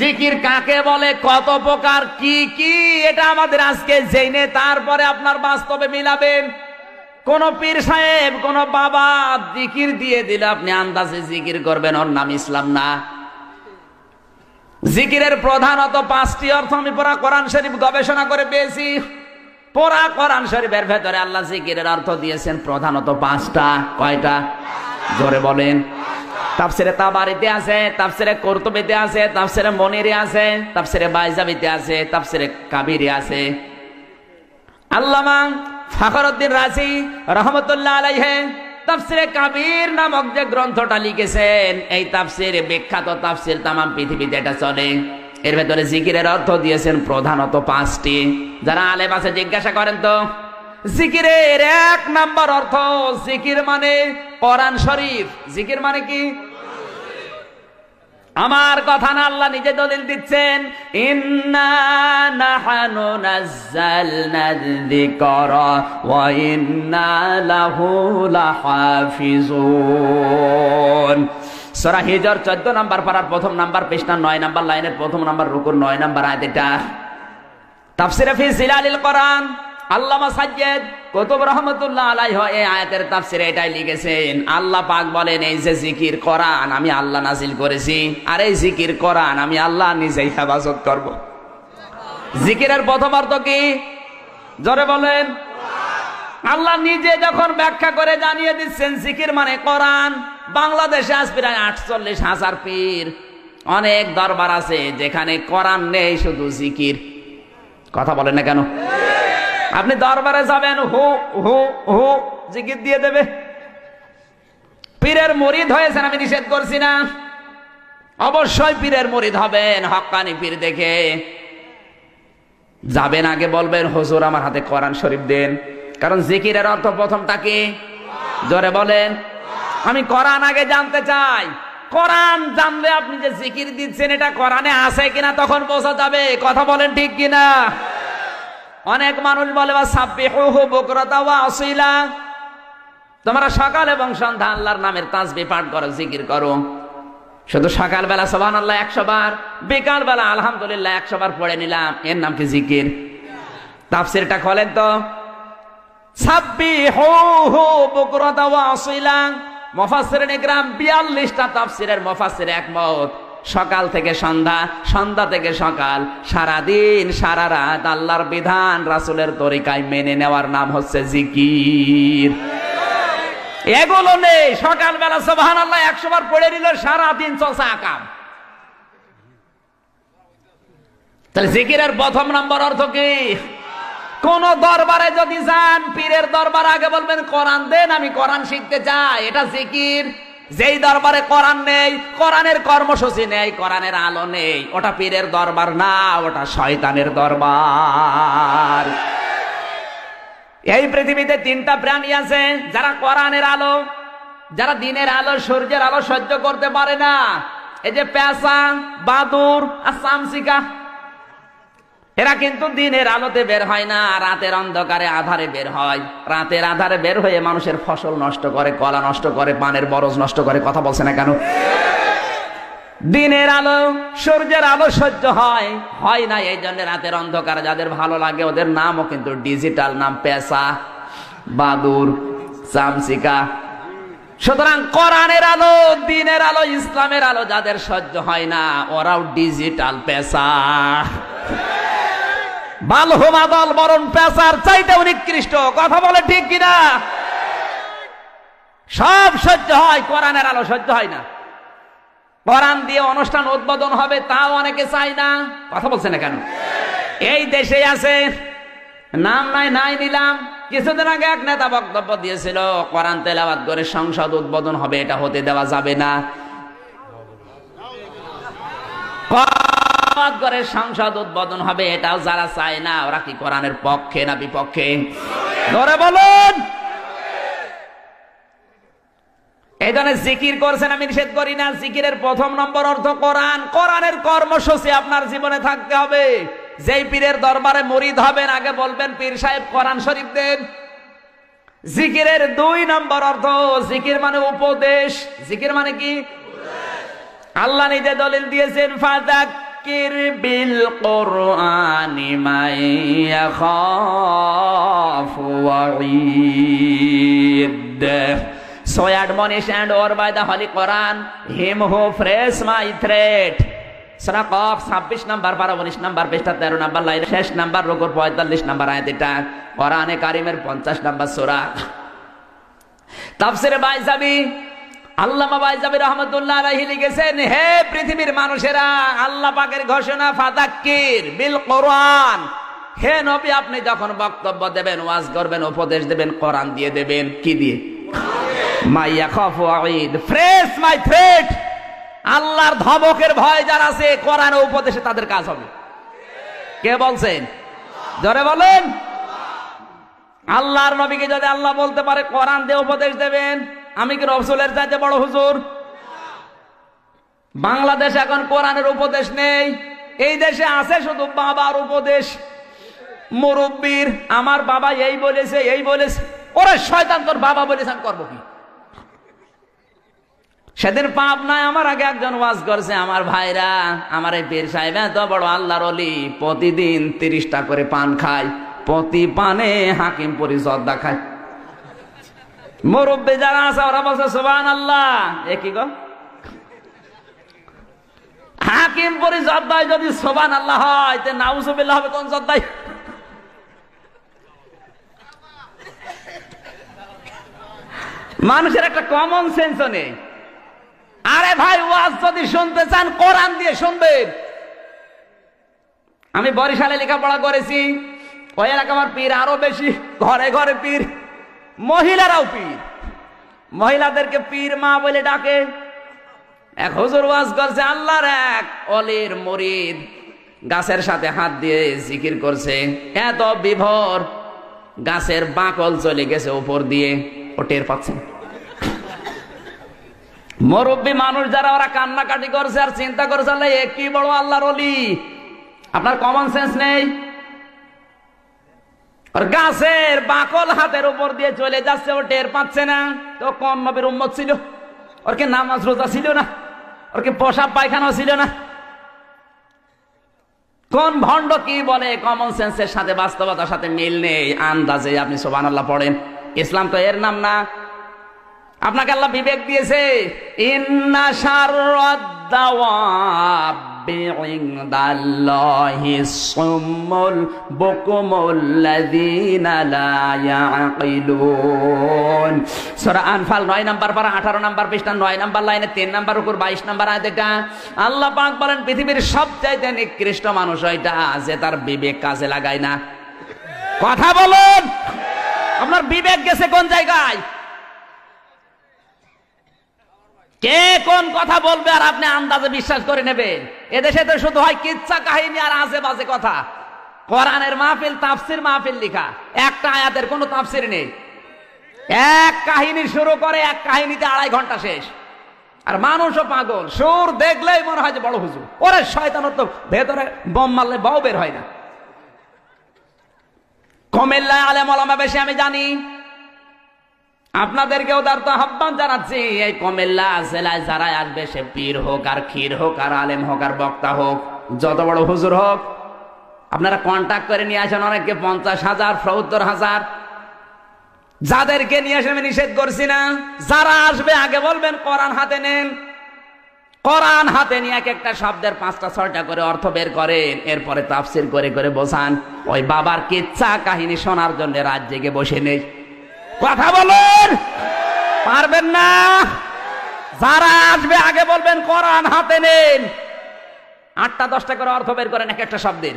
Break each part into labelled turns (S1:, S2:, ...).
S1: জিকির কাকে বলে কত প্রকার কি কি এটা আমাদের আজকে জেনে তারপরে আপনার বাস্তবে মিলাবেন কোন পীর সাহেব কোন বাবা জিকির দিয়ে দিলে আপনি আন্দাজে জিকির করবেন ওর নাম ইসলাম না জিকিরের প্রধানত পাঁচটি অর্থ আমি পড়া কোরআন শরীফ গবেষণা করে পেয়েছি পড়া কোরআন শরীফের ভেতরে আল্লাহ জিকিরের অর্থ দিয়েছেন প্রধানত পাঁচটা কয়টা জোরে বলেন তাফসিরে তাবারিতে আছে তাফসিরে কর্তুবিতে আছে তাফসিরে মনিরে আছে তাফসিরে বাইজাবিতে আছে তাফসিরে কাবিরে আছে আল্লামা ফখরউদ্দিন রাজি রহমতুল্লাহ আলাইহে তাফসিরে কাবির নামক যে গ্রন্থটা লিখেছেন এই তাফসির বিখ্যাত তাফসির তামাম পৃথিবীতে এটা চলে এর ভেতরে জিকিরের অর্থ দিয়েছেন প্রধানত পাঁচটি যারা আলেম আছে জিজ্ঞাসা করেন তো জিকিরের এক নাম্বার অর্থ জিকির মানে কোরআন শরীফ জিকির মানে কি আমার কথা না আল্লাহ নিজে দলিল দিচ্ছেন সরা চোদ্দ নাম্বার পাড়ার প্রথম নাম্বার পৃষ্ঠা নয় নাম্বার লাইনের প্রথম নাম্বার রুকুর নয় নাম্বার এটা তাফসিরাফি জিলালিল করান আল্লামা সাজ্জেদ কুতুব রহমতুল্লাহ আলাইহ এই আয়াতের তাফসিরে এটাই লিখেছেন আল্লাহ পাক বলেন এই যে জিকির কোরআন আমি আল্লাহ নাজিল করেছি আর এই জিকির কোরআন আমি আল্লাহ নিজেই হেফাজত করব জিকিরের প্রথম অর্থ কি জোরে বলেন আল্লাহ নিজে যখন ব্যাখ্যা করে জানিয়ে দিচ্ছেন জিকির মানে কোরআন বাংলাদেশে আজ প্রায় আটচল্লিশ হাজার পীর অনেক দরবার আছে যেখানে কোরআন নেই শুধু জিকির কথা বলেন না কেন আপনি দরবারে যাবেন হু হু হু জিগির দিয়ে দেবে পীরের মরিদ হয়েছেন আমি নিষেধ করছি না অবশ্যই পীরের মরিদ হবেন হকানি পীর দেখে যাবেন আগে বলবেন হজুর আমার হাতে কোরআন শরীফ দেন কারণ জিকিরের অর্থ প্রথম তাকে জোরে বলেন আমি কোরআন আগে জানতে চাই কোরআন জানলে আপনি যে জিকির দিচ্ছেন এটা কোরআনে আছে কিনা তখন বোঝা যাবে কথা বলেন ঠিক কিনা অনেক মানুষ বলে বা সাব্বে হো হো বকরতা বা অশিলা তোমরা সকাল এবং সন্ধ্যা আল্লাহর নামের তাজবি পাঠ করো জিকির করো শুধু সকালবেলা সোহান আল্লাহ একশো বার বিকালবেলা আলহামদুলিল্লাহ একশো বার পড়ে নিলাম এর নাম কি জিকির তাফসিরটা খোলেন তো সাব্বি হো হো বকরতা ওয়া অশিলা মফাসের নিগ্রাম বিয়াল্লিশটা তাফসিরের মফাসের একমত সকাল থেকে সন্ধ্যা সন্ধ্যা থেকে সকাল সারা দিন সারা রাত আল্লাহর বিধান রাসুলের তরিকায় মেনে নেওয়ার নাম হচ্ছে জিকির এগুলো নেই সকালবেলা সোহান আল্লাহ একশো বার পড়ে নিল সারা দিন চলছে আকাম তাহলে জিকিরের প্রথম নম্বর অর্থ কি কোন দরবারে যদি যান পীরের দরবার আগে বলবেন কোরআন দেন আমি কোরআন শিখতে চাই এটা জিকির যেই দরবারে কোরআন নেই কোরআনের কর্মসূচি নেই কোরআনের আলো নেই ওটা পীরের দরবার না ওটা শয়তানের দরবার এই পৃথিবীতে তিনটা প্রাণী আছে যারা কোরআনের আলো যারা দিনের আলো সূর্যের আলো সহ্য করতে পারে না এই যে পেঁচা বাদুর আর সামসিকা এরা কিন্তু দিনের আলোতে বের হয় না রাতের অন্ধকারে আধারে বের হয় রাতের আধারে বের হয়ে মানুষের ফসল নষ্ট করে কলা নষ্ট করে পানের বরজ নষ্ট করে কথা বলছে না কেন দিনের আলো সূর্যের আলো সহ্য হয় হয় না এই জন্য রাতের অন্ধকারে যাদের ভালো লাগে ওদের নামও কিন্তু ডিজিটাল নাম পেশা বাদুর চামচিকা সুতরাং কোরআনের আলো দিনের আলো ইসলামের আলো যাদের সহ্য হয় না ওরাও ডিজিটাল পেশা বরণ পেশার চাইতে কথা বলে ঠিক কিনা সব সহ্য হয় কোরআনের আলো সহ্য হয় না কোরআন দিয়ে অনুষ্ঠান উদ্বোধন হবে তাও অনেকে চাই না কথা বলছে না কেন এই দেশে আছে নাম নাই নাই নিলাম কিছুদিন আগে এক নেতা বক্তব্য দিয়েছিল কোরআন তেলাবাদ করে সংসদ উদ্বোধন হবে এটা হতে দেওয়া যাবে না আবাদ করে সংসদ উদ্বোধন হবে এটাও যারা চায় না ওরা কি কোরআনের পক্ষে না বিপক্ষে ধরে বলুন এই ধরনের জিকির করছেন আমি নিষেধ করি না জিকিরের প্রথম নম্বর অর্থ কোরআন কোরআনের কর্মসূচি আপনার জীবনে থাকতে হবে যেই পীরের দরবারে মরিদ হবেন আগে বলবেন পীর সাহেব কোরআন শরীফ দেন জিকিরের দুই নম্বর অর্থ জিকির মানে উপদেশ জিকির মানে কি আল্লাহ নিজে দলিল দিয়েছেন ফাজাক فذكر بالقرآن من يخاف وعيد So admonish and or by the Holy Quran, him who frays my threat. সারা কফ ছাব্বিশ নাম্বার বারো উনিশ নাম্বার বিশটা তেরো নাম্বার লাইন শেষ নাম্বার রোগর পঁয়তাল্লিশ নাম্বার আয়াত এটা কোরআনে কারিমের পঞ্চাশ নাম্বার সোরা তাফসিরে বাইজাবি লিখেছেন হে পৃথিবীর মানুষেরা আল্লাহ ঘোষণা ফাদাক্কির বিল কোরআন হে নবী আপনি যখন বক্তব্য দেবেন ওয়াজ করবেন উপদেশ দেবেন কোরআন দিয়ে দেবেন কি দিয়ে ফ্রেশ মাই আল্লাহর ধমকের ভয় যারা আছে কোরআন উপদেশে তাদের কাজ হবে কে বলছেন ধরে বলেন আল্লাহর নবীকে যদি আল্লাহ বলতে পারে কোরআন দিয়ে উপদেশ দেবেন আমি কি রসুলের চাইতে বড় হুজুর বাংলাদেশ এখন কোরআনের উপদেশ নেই এই দেশে আছে শুধু বাবার উপদেশ মুরব্বীর আমার বাবা এই বলেছে এই বলেছে ওরে শয়তান তোর বাবা বলেছে আমি করবো কি সেদিন পাপ নাই আমার আগে একজন ওয়াজ করছে আমার ভাইরা আমার এই পীর সাহেব এত হ্যাঁ, বড় আল্লাহর অলি প্রতিদিন তিরিশটা করে পান খায় প্রতি পানে হাকিম পরি খায় মুরব্বী যারা আছে ওরা বলছে সোবান আল্লাহ একই কি গো হাকিম পরি জর্দাই যদি সোবান আল্লাহ হয় তে নাউজুবিল্লাহ হবে কোন জর্দাই মানুষের একটা কমন সেন্স নেই আরে ভাই ওয়াজ যদি শুনতে চান কোরআন দিয়ে শুনবেন আমি বরিশালে লেখাপড়া করেছি ওই এলাকা আমার পীর আরো বেশি ঘরে ঘরে পীর মহিলারাও পীর মহিলাদেরকে পীর মা বলে ডাকে এক হুজুর ওয়াজ করছে আল্লাহর এক অলির মরিদ গাছের সাথে হাত দিয়ে জিকির করছে এত বিভোর গাছের বাকল চলে গেছে উপর দিয়ে ও টের পাচ্ছে মরব্বী মানুষ যারা ওরা কান্নাকাটি করছে আর চিন্তা করছে কি বড় আল্লাহর অলি আপনার কমন সেন্স নেই গাছের বাকল হাতের উপর দিয়ে চলে যাচ্ছে ও টের পাচ্ছে না তো কোন নবীর উম্মত ছিল ওরকে নামাজ রোজা ছিল না ওরকে পোশাক পায়খানা ছিল না কোন ভণ্ড কি বলে কমন সেন্সের সাথে বাস্তবতার সাথে মিল নেই আন্দাজে আপনি সোবান পড়েন ইসলাম তো এর নাম না আপনাকে আল্লাহ বিবেক দিয়েছে ইন্না সার সরা আনফাল নয় নাম্বার পারা আঠারো নাম্বার পৃষ্ঠা নয় নাম্বার লাইনে তিন নাম্বার উপর বাইশ নাম্বার আয় এটা আল্লাহ পাক বলেন পৃথিবীর সবচাইতে নিকৃষ্ট মানুষ ওইটা আছে তার বিবেক কাজে লাগায় না কথা বলুন আপনার বিবেক গেছে কোন জায়গায় কোন কথা বলবে আর আপনি আন্দাজে বিশ্বাস করে নেবেন এদেশে তো শুধু হয় কিচ্ছা কাহিনী আর আজে বাজে কথা কোরআনের মাহফিল তাফসির মাহফিল লিখা একটা আয়াতের কোনো তাফসির নেই এক কাহিনী শুরু করে এক কাহিনীতে আড়াই ঘন্টা শেষ আর মানুষও পাগল সুর দেখলেই মনে হয় যে বড় হুজু ওরে শয়তানোর তো ভেতরে বম মারলে বাও বের হয় না কমেল্লায় আলেম আলামা বেশি আমি জানি আপনাদেরকেও তার তো আহ্বান জানাচ্ছি এই কমেল্লা জেলায় যারা আসবে সে পীর হোক আর ক্ষীর হোক আর আলেম হোক আর বক্তা হোক যত বড় হুজুর হোক আপনারা কন্ট্যাক্ট করে নিয়ে আসেন অনেককে পঞ্চাশ হাজার সত্তর হাজার যাদেরকে নিয়ে আসে আমি নিষেধ করছি না যারা আসবে আগে বলবেন কোরআন হাতে নেন কোরআন হাতে নিয়ে এক একটা শব্দের পাঁচটা ছয়টা করে অর্থ বের করেন এরপরে তাফসির করে করে বোঝান ওই বাবার কিচ্ছা কাহিনী শোনার জন্য রাত জেগে বসে নেই কথা বলেন পারবেন না যারা আসবে আগে বলবেন কোরআন হাতে নেন আটটা দশটা করে অর্থ বের করেন এক একটা শব্দের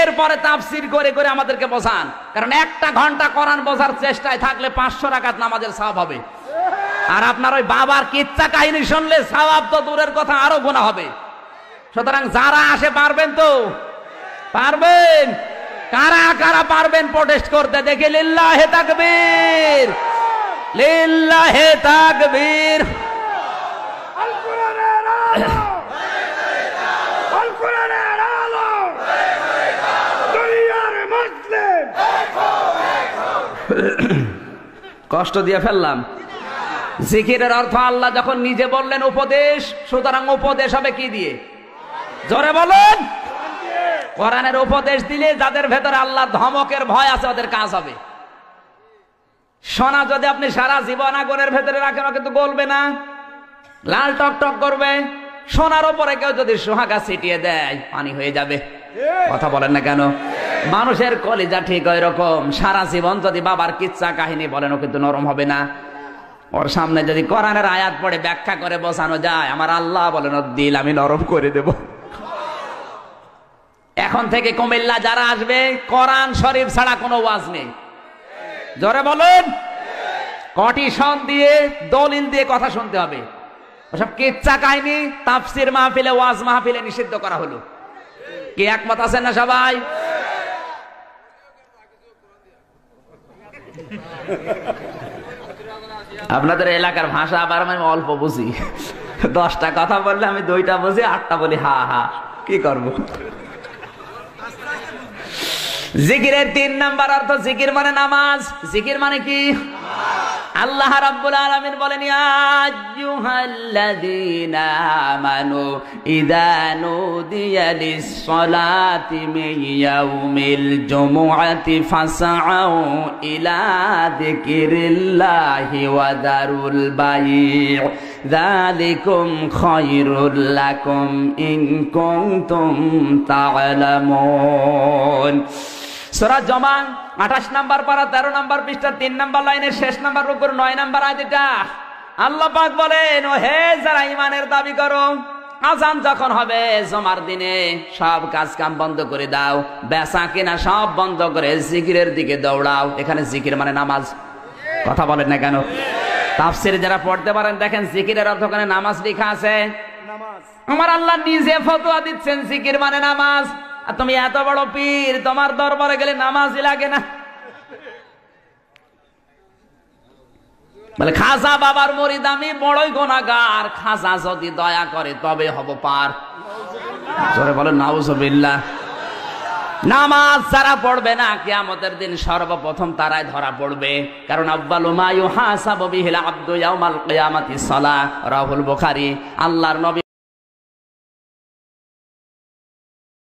S1: এরপরে তাফসির করে করে আমাদেরকে বোঝান কারণ একটা ঘন্টা কোরআন বোঝার চেষ্টায় থাকলে পাঁচশো রাকাত নামাজের সাব হবে আর আপনার ওই বাবার কিচ্ছা কাহিনী শুনলে স্বভাব তো দূরের কথা আরো গোনা হবে সুতরাং যারা আসে পারবেন তো পারবেন কারা কারা পারবেন প্রোটেস্ট করতে দেখে হে তাকবীর হে তাকবীর কষ্ট দিয়ে ফেললাম জিকিরের অর্থ আল্লাহ যখন নিজে বললেন উপদেশ সুতরাং উপদেশ হবে কি দিয়ে জোরে বলো কোরআনের উপদেশ দিলে যাদের ভেতরে আল্লাহ ধমকের ভয় আছে ওদের কাজ হবে সোনা যদি আপনি সারা জীবন আগুনের ভেতরে রাখেন কিন্তু গলবে না লাল টক টক করবে সোনার ওপরে কেউ যদি সোহাগা ছিটিয়ে দেয় পানি হয়ে যাবে কথা বলেন না কেন মানুষের কলিজা ঠিক ওই রকম সারা জীবন যদি বাবার কিচ্ছা কাহিনী বলেন ও কিন্তু নরম হবে না ওর সামনে যদি কোরআনের আয়াত পড়ে ব্যাখ্যা করে বসানো যায় আমার আল্লাহ বলেন দিল আমি নরম করে দেবো এখন থেকে কুমিল্লা যারা আসবে কোরআন শরীফ ছাড়া কোনো ওয়াজ নেই জোরে বলুন কটিশন দিয়ে দলিল দিয়ে কথা শুনতে হবে ওসব কেচ্চা কাহিনী তাফসির মাহফিলে ওয়াজ মাহফিলে নিষিদ্ধ করা হলো কে একমত আছেন না সবাই আপনাদের এলাকার ভাষা আবার আমি অল্প বুঝি দশটা কথা বললে আমি দুইটা বুঝি আটটা বলি হা হা কি করবো জিকিরের তিন নাম্বার অর্থ জিকির মানে নামাজ জিকির মানে কি আল্লাহ রাব্বুল আলামিন বলেন ইয়াজ্জুহাল্লাযীনা আমানু ইযা নুদিয়া লিস-সালাতি মিন ইয়াউমিল জুমুআতি ফাসআউ ইলা যিকিরিল্লাহি ওয়া দারুল বাই'আ যালিকুম খায়রুল লাকুম ইন কুনতুম তা'লামুন সোরা জমান আঠাশ নাম্বার পারা তেরো নাম্বার পৃষ্ঠা তিন নাম্বার লাইনের শেষ নাম্বার উপর নয় নাম্বার আয়টা আল্লাহ পাক বলেন ও হে যারা ইমানের দাবি করো আজান যখন হবে জমার দিনে সব কাজ কাম বন্ধ করে দাও বেসা কিনা সব বন্ধ করে জিকিরের দিকে দৌড়াও এখানে জিকির মানে নামাজ কথা বলেন না কেন তাফসির যারা পড়তে পারেন দেখেন জিকিরের অর্থ নামাজ লেখা আছে আমার আল্লাহ নিজে ফতোয়া দিচ্ছেন জিকির মানে নামাজ আর তুমি এত বড় পীর তোমার দরবারে গেলে নামাজই লাগে না খাজা বাবার মরিদামি বড়ই গোনাগার খাজা যদি দয়া করে তবে হব পার জোরে নাউজবিল্লা নামাজ যারা পড়বে না কেয়ামতের দিন সর্বপ্রথম তারাই ধরা পড়বে কারণ আব্বাল উমায়ু হাসাবিহিল আব্দু ইয়াউমাল কিয়ামাতি সলা রাহুল বুখারী আল্লাহর নবী